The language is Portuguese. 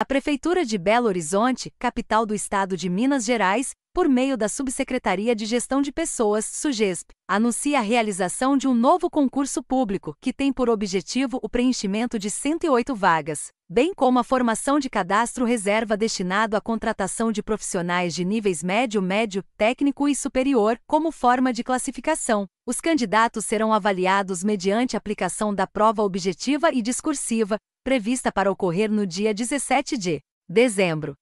A Prefeitura de Belo Horizonte, capital do estado de Minas Gerais, por meio da Subsecretaria de Gestão de Pessoas, SUGESP, anuncia a realização de um novo concurso público, que tem por objetivo o preenchimento de 108 vagas, bem como a formação de cadastro reserva destinado à contratação de profissionais de níveis médio, médio, técnico e superior, como forma de classificação. Os candidatos serão avaliados mediante aplicação da prova objetiva e discursiva, prevista para ocorrer no dia 17 de dezembro